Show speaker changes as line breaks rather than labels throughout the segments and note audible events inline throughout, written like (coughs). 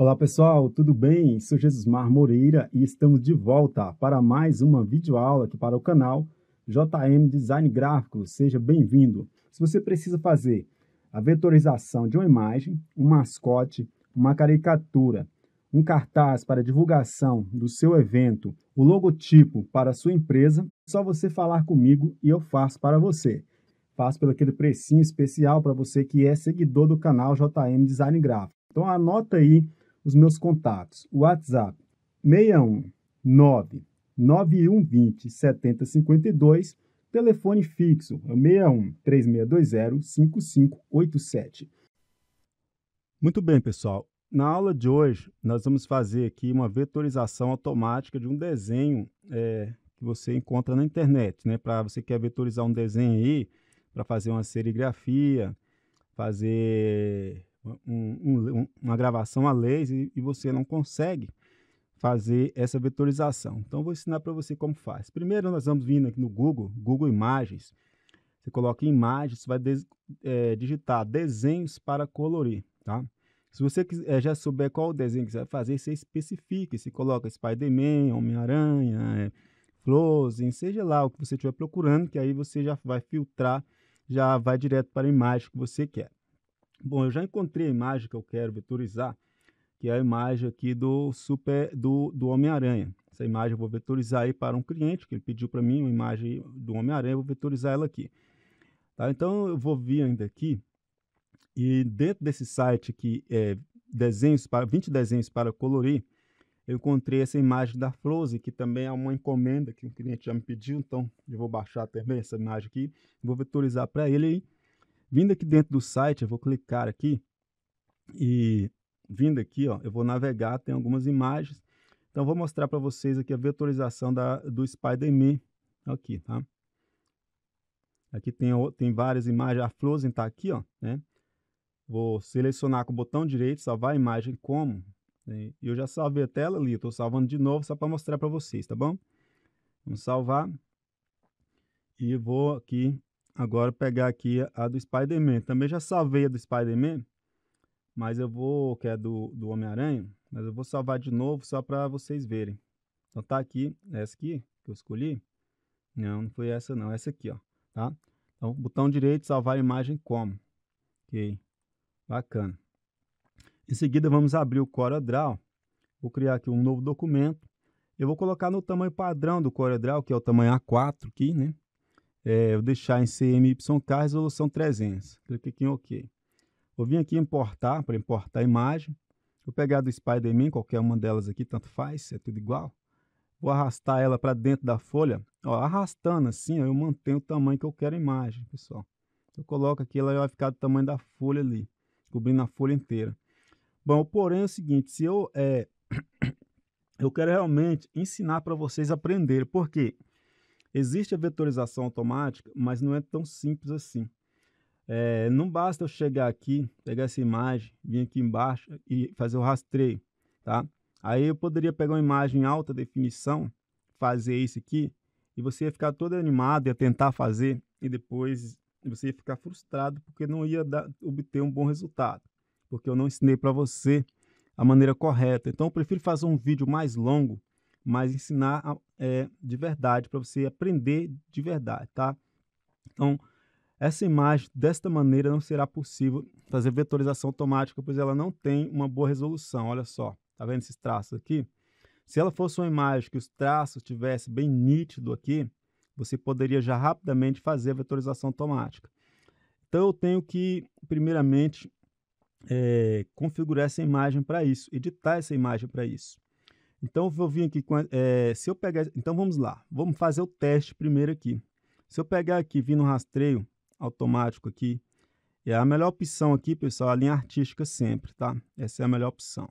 Olá pessoal, tudo bem? Sou Jesus Mar Moreira e estamos de volta para mais uma videoaula aqui para o canal JM Design Gráfico. Seja bem-vindo. Se você precisa fazer a vetorização de uma imagem, um mascote, uma caricatura, um cartaz para divulgação do seu evento, o logotipo para a sua empresa, é só você falar comigo e eu faço para você. Faço pelo aquele precinho especial para você que é seguidor do canal JM Design Gráfico. Então anota aí os meus contatos. O WhatsApp 619 9120 7052, telefone fixo é 61 3620 5587. Muito bem, pessoal. Na aula de hoje, nós vamos fazer aqui uma vetorização automática de um desenho é, que você encontra na internet, né? Para você quer vetorizar um desenho aí, para fazer uma serigrafia, fazer um, um, uma gravação a laser e, você não consegue fazer essa vetorização. Então, eu vou ensinar para você como faz. Primeiro, nós vamos vir aqui no Google, Google Imagens. Você coloca imagens, você vai des, é, digitar desenhos para colorir, tá? Se você quiser, é, já souber qual desenho que você vai fazer, você especifica. você coloca Spider-Man, Homem-Aranha, é, Frozen, seja lá o que você estiver procurando, que aí você já vai filtrar, já vai direto para a imagem que você quer. Bom, eu já encontrei a imagem que eu quero vetorizar, que é a imagem aqui do super do, do Homem-Aranha. Essa imagem eu vou vetorizar aí para um cliente que ele pediu para mim uma imagem do Homem-Aranha, eu vou vetorizar ela aqui. Tá? Então eu vou vir ainda aqui e dentro desse site que é desenhos para 20 desenhos para colorir, eu encontrei essa imagem da Frozen, que também é uma encomenda que um cliente já me pediu, então eu vou baixar também essa imagem aqui, vou vetorizar para ele aí Vindo aqui dentro do site, eu vou clicar aqui e vindo aqui, ó, eu vou navegar, tem algumas imagens. Então, vou mostrar para vocês aqui a vetorização da, do Spider-Man aqui, tá? Aqui tem, tem várias imagens, a Frozen tá aqui, ó, né? Vou selecionar com o botão direito, salvar a imagem como. Né? Eu já salvei a tela ali, estou salvando de novo só para mostrar para vocês, tá bom? Vamos salvar. E vou aqui agora pegar aqui a do Spider-Man. Também já salvei a do Spider-Man, mas eu vou, que é do, do Homem-Aranha, mas eu vou salvar de novo só para vocês verem. Então tá aqui, essa aqui que eu escolhi. Não, não foi essa não, essa aqui, ó, tá? Então, botão direito, salvar imagem como. Ok, bacana. Em seguida, vamos abrir o CorelDRAW. Vou criar aqui um novo documento. Eu vou colocar no tamanho padrão do CorelDRAW, que é o tamanho A4 aqui, né? é, eu deixar em CMYK resolução 300. Clique aqui em OK. Vou vir aqui em importar, para importar a imagem. Vou pegar do Spider-Man, qualquer uma delas aqui, tanto faz, é tudo igual. Vou arrastar ela para dentro da folha. Ó, arrastando assim, ó, eu mantenho o tamanho que eu quero a imagem, pessoal. Eu coloco aqui, ela vai ficar do tamanho da folha ali, cobrindo a folha inteira. Bom, porém é o seguinte, se eu, é, (coughs) eu quero realmente ensinar para vocês aprenderem, porque quê? Existe a vetorização automática, mas não é tão simples assim. É, não basta eu chegar aqui, pegar essa imagem, vir aqui embaixo e fazer o rastreio, tá? Aí eu poderia pegar uma imagem em alta definição, fazer isso aqui, e você ia ficar todo animado, ia tentar fazer, e depois você ia ficar frustrado porque não ia dar, obter um bom resultado, porque eu não ensinei para você a maneira correta. Então eu prefiro fazer um vídeo mais longo, mas ensinar é, de verdade, para você aprender de verdade, tá? Então, essa imagem, desta maneira, não será possível fazer vetorização automática, pois ela não tem uma boa resolução. Olha só, tá vendo esses traços aqui? Se ela fosse uma imagem que os traços tivessem bem nítido aqui, você poderia já rapidamente fazer a vetorização automática. Então, eu tenho que, primeiramente, é, configurar essa imagem para isso, editar essa imagem para isso. Então eu vim aqui com. É, se eu pegar. Então vamos lá. Vamos fazer o teste primeiro aqui. Se eu pegar aqui, vir no rastreio automático aqui. É a melhor opção aqui, pessoal, a linha artística sempre, tá? Essa é a melhor opção.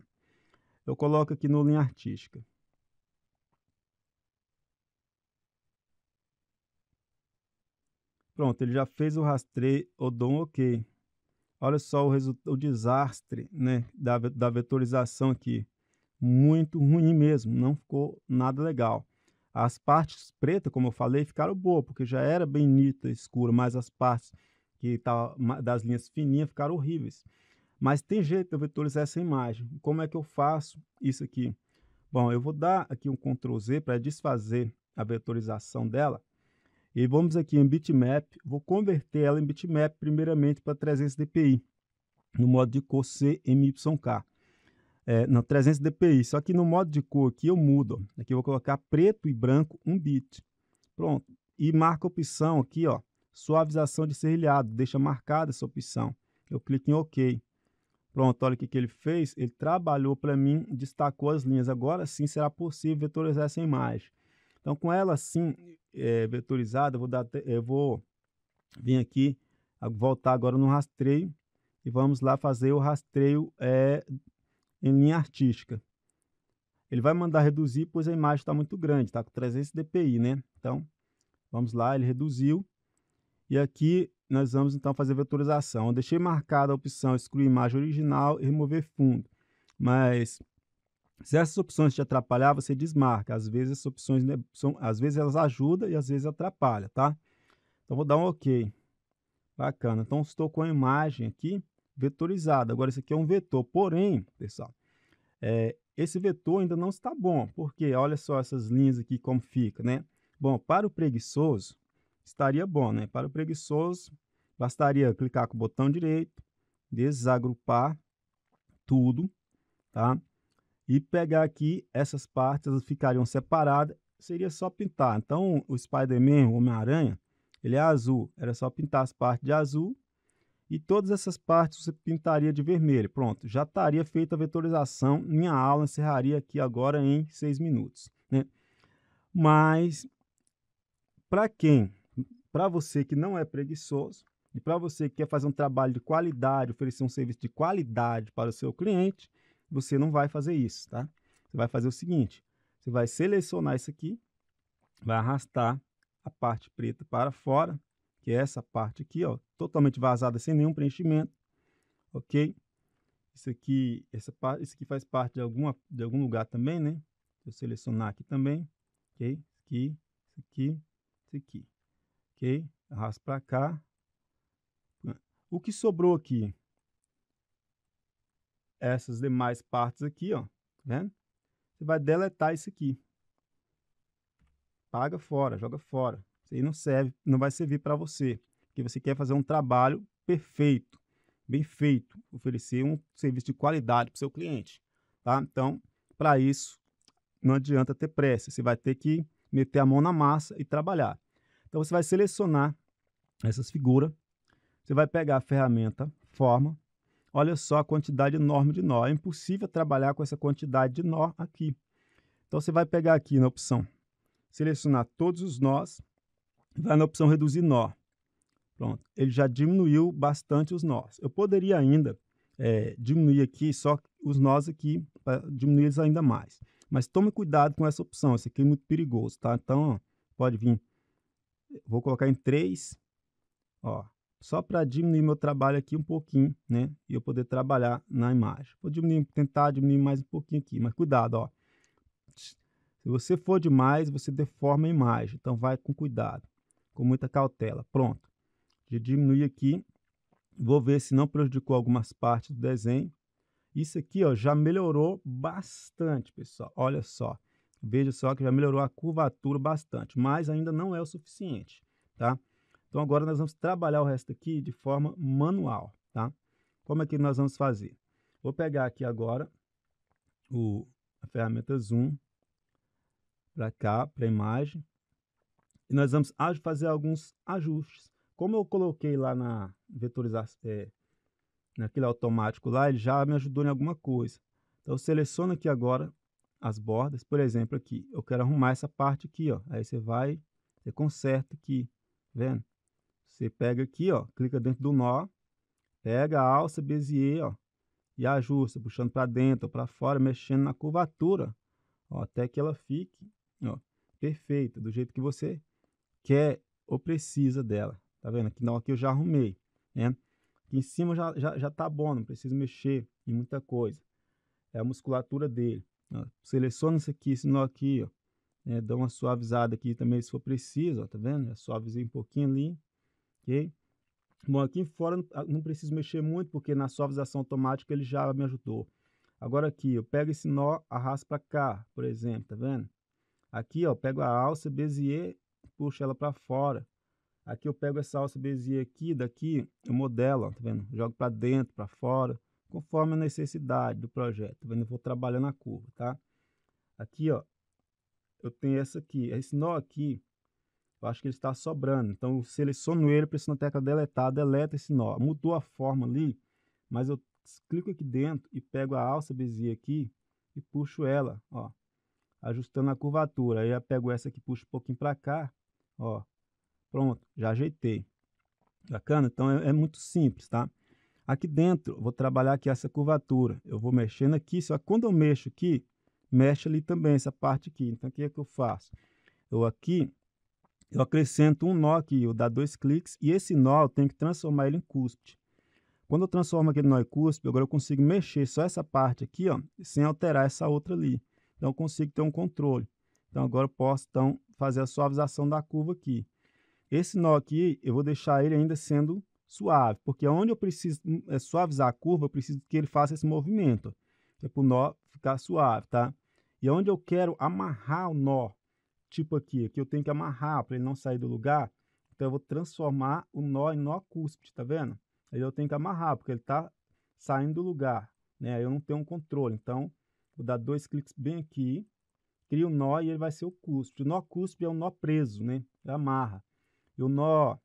Eu coloco aqui no linha artística. Pronto, ele já fez o rastreio, eu dou um OK. Olha só o, o desastre né, da, da vetorização aqui muito ruim mesmo, não ficou nada legal. As partes pretas, como eu falei, ficaram boas, porque já era bem nítida, escura, mas as partes que tá, das linhas fininhas ficaram horríveis. Mas tem jeito de eu vetorizar essa imagem. Como é que eu faço isso aqui? Bom, eu vou dar aqui um Ctrl Z para desfazer a vetorização dela. E vamos aqui em bitmap, vou converter ela em bitmap primeiramente para 300 dpi, no modo de cor CMYK. É, não, 300 dpi. Só que no modo de cor aqui eu mudo. Aqui eu vou colocar preto e branco 1 bit. Pronto. E marca a opção aqui, ó, suavização de serrilhado. Deixa marcada essa opção. Eu clico em OK. Pronto, olha o que, que ele fez. Ele trabalhou para mim, destacou as linhas. Agora sim será possível vetorizar essa imagem. Então, com ela assim é, vetorizada, eu vou, dar, eu vou vir aqui, voltar agora no rastreio e vamos lá fazer o rastreio é, em linha artística. Ele vai mandar reduzir, pois a imagem está muito grande, está com 300 dpi, né? Então, vamos lá, ele reduziu. E aqui nós vamos então fazer vetorização. Eu deixei marcada a opção excluir imagem original e remover fundo. Mas se essas opções te atrapalhar, você desmarca. Às vezes essas opções né, são, às vezes elas ajudam e às vezes atrapalham, tá? Então vou dar um OK. Bacana. Então estou com a imagem aqui vetorizada. Agora, isso aqui é um vetor. Porém, pessoal, é, esse vetor ainda não está bom, porque olha só essas linhas aqui como fica, né? Bom, para o preguiçoso, estaria bom, né? Para o preguiçoso, bastaria clicar com o botão direito, desagrupar tudo, tá? E pegar aqui essas partes, elas ficariam separadas, seria só pintar. Então, o Spider-Man, o Homem-Aranha, ele é azul, era só pintar as partes de azul e todas essas partes você pintaria de vermelho. Pronto, já estaria feita a vetorização. Minha aula encerraria aqui agora em seis minutos. Né? Mas, para quem? Para você que não é preguiçoso e para você que quer fazer um trabalho de qualidade, oferecer um serviço de qualidade para o seu cliente, você não vai fazer isso, tá? Você vai fazer o seguinte, você vai selecionar isso aqui, vai arrastar a parte preta para fora, que é essa parte aqui, ó, totalmente vazada, sem nenhum preenchimento, ok? Isso aqui, essa parte, isso aqui faz parte de, alguma, de algum lugar também, né? Vou selecionar aqui também, ok? Aqui, isso aqui, isso aqui, ok? Arrasto para cá. O que sobrou aqui? Essas demais partes aqui, ó, tá vendo? Você vai deletar isso aqui. Paga fora, joga fora. Isso aí não serve, não vai servir para você, porque você quer fazer um trabalho perfeito, bem feito, oferecer um serviço de qualidade para o seu cliente, tá? Então, para isso, não adianta ter pressa, você vai ter que meter a mão na massa e trabalhar. Então, você vai selecionar essas figuras, você vai pegar a ferramenta Forma, olha só a quantidade enorme de nó, é impossível trabalhar com essa quantidade de nó aqui. Então, você vai pegar aqui na opção Selecionar todos os nós, vai na opção reduzir nó. Pronto, ele já diminuiu bastante os nós. Eu poderia ainda é, diminuir aqui só os nós aqui, para diminuir eles ainda mais. Mas tome cuidado com essa opção, isso aqui é muito perigoso, tá? Então, ó, pode vir, vou colocar em 3, ó, só para diminuir meu trabalho aqui um pouquinho, né? E eu poder trabalhar na imagem. Vou diminuir, tentar diminuir mais um pouquinho aqui, mas cuidado, ó. Se você for demais, você deforma a imagem, então vai com cuidado com muita cautela. Pronto. Já diminui aqui. Vou ver se não prejudicou algumas partes do desenho. Isso aqui ó, já melhorou bastante, pessoal. Olha só. Veja só que já melhorou a curvatura bastante, mas ainda não é o suficiente, tá? Então agora nós vamos trabalhar o resto aqui de forma manual, tá? Como é que nós vamos fazer? Vou pegar aqui agora o, a ferramenta Zoom para cá, para a imagem e nós vamos fazer alguns ajustes. Como eu coloquei lá na vetorização, é, naquele automático lá, ele já me ajudou em alguma coisa. Então eu seleciono aqui agora as bordas, por exemplo, aqui. Eu quero arrumar essa parte aqui, ó. Aí você vai, você conserta aqui, tá vendo? Você pega aqui, ó, clica dentro do nó, pega a alça Bezier, ó, e ajusta, puxando para dentro ou para fora, mexendo na curvatura, ó, até que ela fique, ó, perfeita, do jeito que você quer é ou precisa dela. Tá vendo? Aqui, não, aqui eu já arrumei, né? Aqui em cima já, já, já tá bom, não preciso mexer em muita coisa. É a musculatura dele. Ó, seleciona isso aqui, esse nó aqui, ó. É, dá uma suavizada aqui também, se for preciso, ó, tá vendo? Já suavizei um pouquinho ali, ok? Bom, aqui fora ah, não preciso mexer muito, porque na suavização automática ele já me ajudou. Agora aqui, eu pego esse nó, arrasto para cá, por exemplo, tá vendo? Aqui, ó, eu pego a alça, bezier puxo ela para fora. Aqui eu pego essa alça bezia aqui, daqui, eu modelo, ó, tá vendo? Jogo para dentro, para fora, conforme a necessidade do projeto, tá vendo? Eu vou trabalhando a curva, tá? Aqui, ó, eu tenho essa aqui, esse nó aqui, eu acho que ele está sobrando, então eu seleciono ele, pressiono a tecla deletar, deleta esse nó. Mudou a forma ali, mas eu clico aqui dentro e pego a alça bezia aqui e puxo ela, ó, ajustando a curvatura. Aí eu pego essa aqui, puxo um pouquinho para cá, Ó, pronto, já ajeitei. Bacana? Então é, é muito simples, tá? Aqui dentro, vou trabalhar aqui essa curvatura. Eu vou mexendo aqui, só quando eu mexo aqui, mexe ali também, essa parte aqui. Então, o que é que eu faço? Eu aqui, eu acrescento um nó aqui, eu dá dois cliques, e esse nó eu tenho que transformar ele em cuspe. Quando eu transformo aquele nó em cuspe, agora eu consigo mexer só essa parte aqui, ó, sem alterar essa outra ali. Então, eu consigo ter um controle. Então agora eu posso então, fazer a suavização da curva aqui. Esse nó aqui, eu vou deixar ele ainda sendo suave, porque onde eu preciso hum, é, suavizar a curva, eu preciso que ele faça esse movimento, que é para o nó ficar suave, tá? E onde eu quero amarrar o nó, tipo aqui, aqui eu tenho que amarrar para ele não sair do lugar, então eu vou transformar o nó em nó cúspide, tá vendo? Aí eu tenho que amarrar, porque ele está saindo do lugar, né? Eu não tenho um controle, então vou dar dois cliques bem aqui, cria um nó e ele vai ser o cuspe. O nó cuspe é um nó preso, né? é amarra. E o nó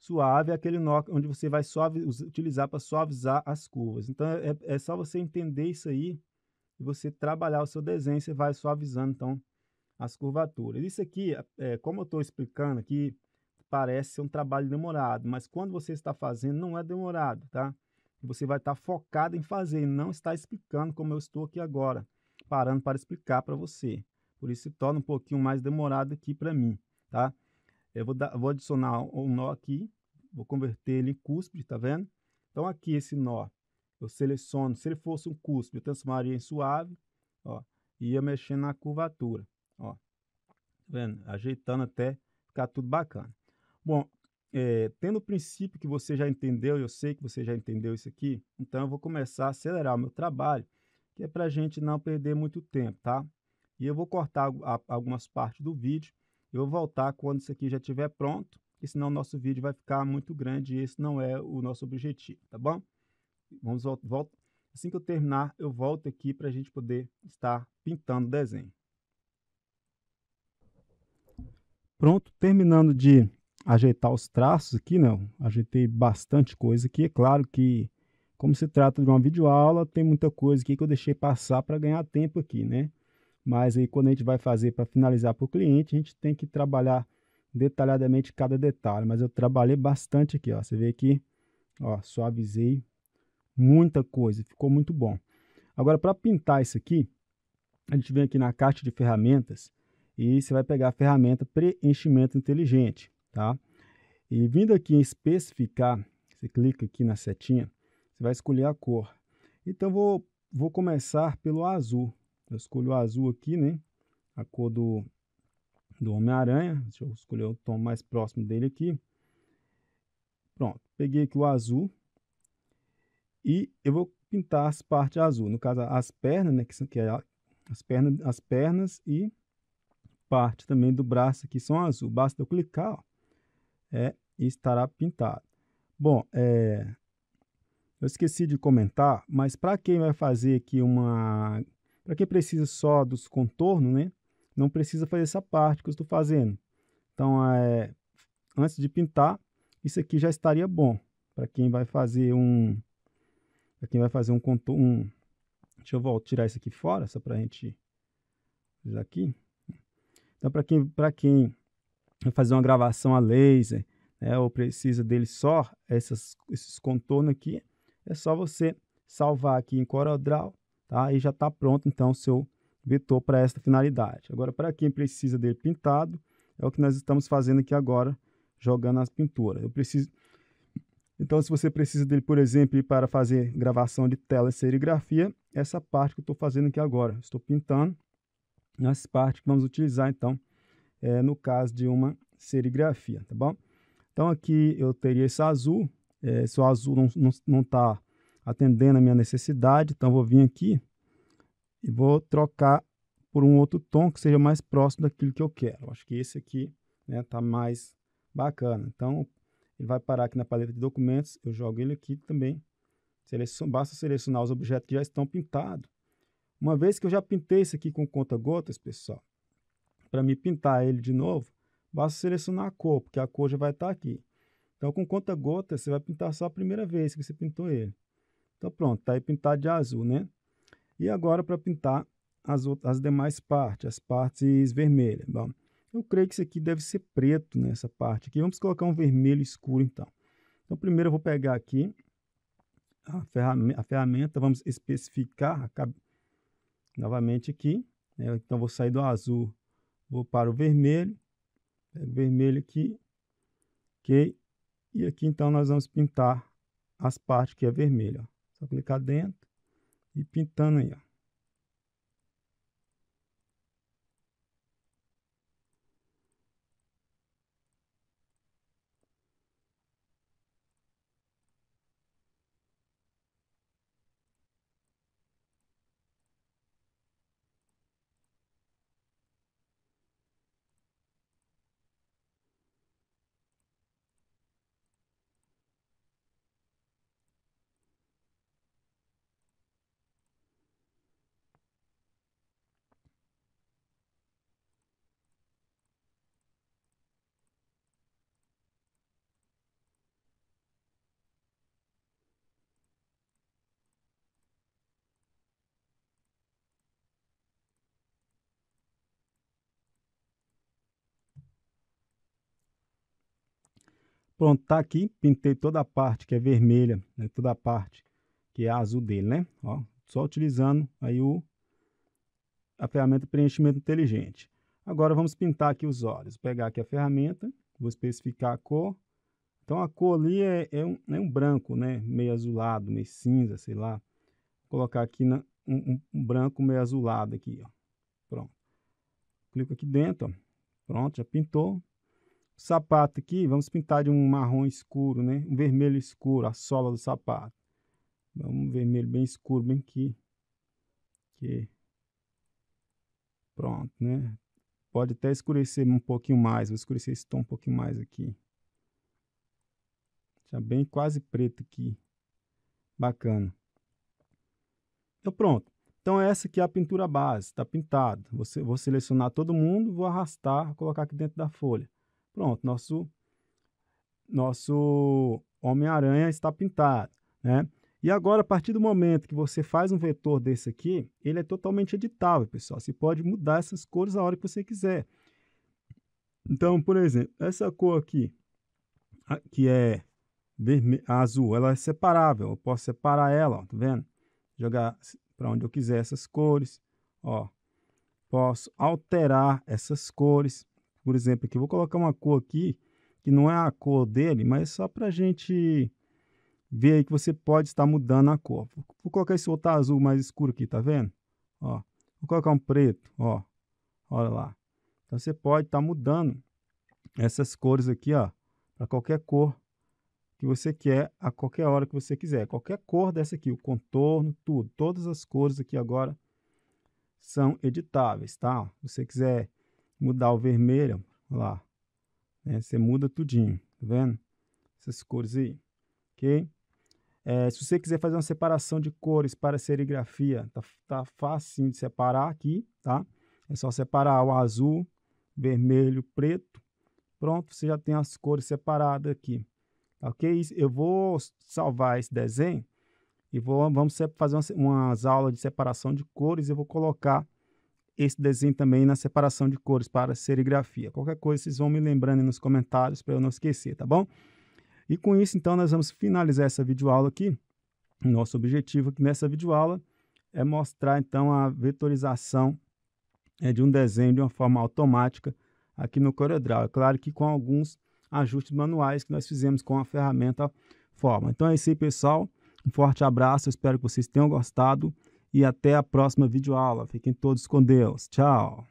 suave é aquele nó onde você vai suave, utilizar para suavizar as curvas. Então, é, é só você entender isso aí e você trabalhar o seu desenho, você vai suavizando, então, as curvaturas. Isso aqui, é, como eu estou explicando aqui, parece ser um trabalho demorado, mas quando você está fazendo, não é demorado, tá? Você vai estar tá focado em fazer, não está explicando como eu estou aqui agora parando para explicar para você. Por isso se torna um pouquinho mais demorado aqui para mim, tá? Eu vou, dar, vou adicionar um nó aqui, vou converter ele em cúspide, tá vendo? Então aqui esse nó, eu seleciono, se ele fosse um cúspide, eu transformaria em suave, ó, e ia mexendo na curvatura, ó. Tá vendo? Ajeitando até ficar tudo bacana. Bom, é, tendo o princípio que você já entendeu, eu sei que você já entendeu isso aqui, então eu vou começar a acelerar o meu trabalho que é para a gente não perder muito tempo, tá? E eu vou cortar algumas partes do vídeo. Eu vou voltar quando isso aqui já estiver pronto, porque senão o nosso vídeo vai ficar muito grande e esse não é o nosso objetivo, tá bom? Vamos voltar. Assim que eu terminar, eu volto aqui para a gente poder estar pintando o desenho. Pronto, terminando de ajeitar os traços aqui, né? ajeitei bastante coisa aqui. É claro que como se trata de uma videoaula, tem muita coisa aqui que eu deixei passar para ganhar tempo aqui, né? Mas aí quando a gente vai fazer para finalizar para o cliente, a gente tem que trabalhar detalhadamente cada detalhe. Mas eu trabalhei bastante aqui, ó. Você vê aqui, ó, suavizei muita coisa, ficou muito bom. Agora, para pintar isso aqui, a gente vem aqui na caixa de ferramentas e você vai pegar a ferramenta preenchimento inteligente, tá? E vindo aqui em especificar, você clica aqui na setinha, você vai escolher a cor. Então, vou, vou começar pelo azul. Eu escolho o azul aqui, né? A cor do, do Homem-Aranha. Deixa eu escolher o tom mais próximo dele aqui. Pronto, peguei aqui o azul. E eu vou pintar as partes azul. No caso, as pernas, né? Que, são, que é a, as, pernas, as pernas e parte também do braço aqui são azul. Basta eu clicar, ó, é, e estará pintado. Bom, é, eu esqueci de comentar, mas para quem vai fazer aqui uma. Para quem precisa só dos contornos, né? Não precisa fazer essa parte que eu estou fazendo. Então, é, antes de pintar, isso aqui já estaria bom. Para quem vai fazer um. Para quem vai fazer um contorno. Um, deixa eu voltar, tirar isso aqui fora, só para a gente. Isso aqui. Então, para quem, pra quem vai fazer uma gravação a laser, né, ou precisa dele só essas, esses contornos aqui, é só você salvar aqui em CorelDRAW, tá? E já está pronto então o seu vetor para esta finalidade. Agora, para quem precisa dele pintado, é o que nós estamos fazendo aqui agora, jogando as pinturas. Eu preciso então, se você precisa dele, por exemplo, para fazer gravação de tela e serigrafia, essa parte que eu estou fazendo aqui agora, estou pintando as partes que vamos utilizar, então, é, no caso de uma serigrafia, tá bom? Então, aqui eu teria esse azul, é, se o azul não está não, tá atendendo a minha necessidade, então vou vir aqui e vou trocar por um outro tom que seja mais próximo daquilo que eu quero. Acho que esse aqui está né, tá mais bacana. Então, ele vai parar aqui na paleta de documentos, eu jogo ele aqui também. Selecion, basta selecionar os objetos que já estão pintados. Uma vez que eu já pintei isso aqui com conta-gotas, pessoal, para me pintar ele de novo, basta selecionar a cor, porque a cor já vai estar tá aqui. Então, com conta-gota, você vai pintar só a primeira vez que você pintou ele. Então, pronto, está aí pintado de azul, né? E agora, para pintar as, outras, as demais partes, as partes vermelhas. Bom, eu creio que isso aqui deve ser preto nessa parte aqui. Vamos colocar um vermelho escuro, então. Então, primeiro eu vou pegar aqui a ferramenta, a ferramenta vamos especificar novamente aqui. Né? Então, vou sair do azul, vou para o vermelho, pego o vermelho aqui, ok? E aqui então nós vamos pintar as partes que é vermelha. Só clicar dentro e pintando aí. Ó. Pronto, tá aqui, pintei toda a parte que é vermelha, né? toda a parte que é azul dele, né? Ó, só utilizando aí o, a ferramenta preenchimento inteligente. Agora vamos pintar aqui os olhos. Vou pegar aqui a ferramenta, vou especificar a cor. Então a cor ali é, é, um, é um, branco, né? Meio azulado, meio cinza, sei lá. Vou colocar aqui na, um, um, branco meio azulado aqui, ó. Pronto. Clico aqui dentro, ó. Pronto, já pintou sapato aqui, vamos pintar de um marrom escuro, né? Um vermelho escuro, a sola do sapato. Vamos um vermelho bem escuro, bem aqui. aqui. Pronto, né? Pode até escurecer um pouquinho mais, vou escurecer esse tom um pouquinho mais aqui. Já bem quase preto aqui. Bacana. Então pronto. Então essa aqui é a pintura base, está pintado. Você, vou selecionar todo mundo, vou arrastar, colocar aqui dentro da folha. Pronto, nosso, nosso Homem-Aranha está pintado, né? E agora, a partir do momento que você faz um vetor desse aqui, ele é totalmente editável, pessoal. Você pode mudar essas cores a hora que você quiser. Então, por exemplo, essa cor aqui, que é vermelho, azul, ela é separável. Eu posso separar ela, ó, tá vendo? Jogar para onde eu quiser essas cores, ó. Posso alterar essas cores por exemplo, aqui. Vou colocar uma cor aqui, que não é a cor dele, mas só para a gente ver aí que você pode estar mudando a cor. Vou colocar esse outro azul mais escuro aqui, tá vendo? Ó, vou colocar um preto, ó. Olha lá. Então você pode estar mudando essas cores aqui, ó, para qualquer cor que você quer a qualquer hora que você quiser. Qualquer cor dessa aqui, o contorno, tudo, todas as cores aqui agora são editáveis, tá? Se você quiser mudar o vermelho, lá, né? Você muda tudinho, tá vendo? Essas cores aí, ok? É, se você quiser fazer uma separação de cores para serigrafia, tá, tá fácil de separar aqui, tá? É só separar o azul, vermelho, preto. Pronto, você já tem as cores separadas aqui, tá ok? Eu vou salvar esse desenho e vou, vamos fazer umas, umas aulas de separação de cores e vou colocar esse desenho também na separação de cores para serigrafia. Qualquer coisa, vocês vão me lembrando nos comentários para eu não esquecer, tá bom? E com isso, então, nós vamos finalizar essa videoaula aqui. Nosso objetivo aqui nessa videoaula é mostrar, então, a vetorização é, de um desenho de uma forma automática aqui no CorelDRAW. É claro que com alguns ajustes manuais que nós fizemos com a ferramenta Forma. Então é isso aí, pessoal. Um forte abraço, espero que vocês tenham gostado e até a próxima videoaula. Fiquem todos com Deus. Tchau!